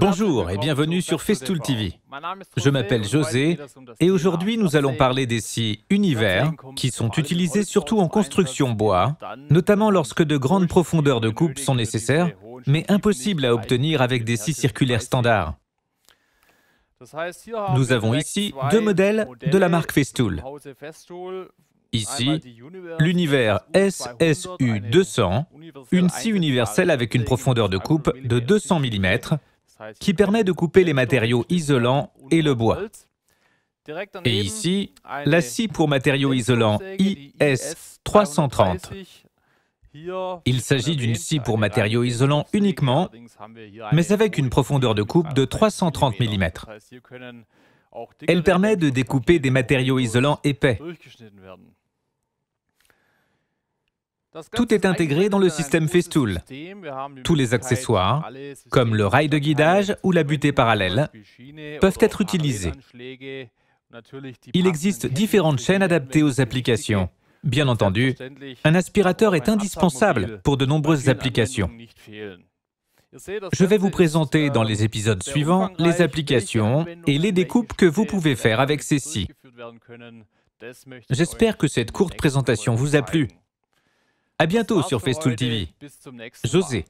Bonjour et bienvenue sur Festool TV. Je m'appelle José et aujourd'hui nous allons parler des scies univers qui sont utilisées surtout en construction bois, notamment lorsque de grandes profondeurs de coupe sont nécessaires, mais impossibles à obtenir avec des scies circulaires standards. Nous euh, avons ici deux modèles de la marque Festool. Ici, l'univers SSU 200, une scie universelle avec une profondeur de coupe de 200 mm, qui permet de couper les matériaux isolants et le bois. Et ici, la scie pour matériaux isolants IS-330. Il s'agit d'une scie pour matériaux isolants uniquement, mais avec une profondeur de coupe de 330 mm. Elle permet de découper des matériaux isolants épais. Tout est intégré dans le système Festool. Tous les accessoires, comme le rail de guidage ou la butée parallèle, peuvent être utilisés. Il existe différentes chaînes adaptées aux applications. Bien entendu, un aspirateur est indispensable pour de nombreuses applications. Je vais vous présenter dans les épisodes suivants les applications et les découpes que vous pouvez faire avec ceci. J'espère que cette courte présentation vous a plu. À bientôt sur Festool TV. José.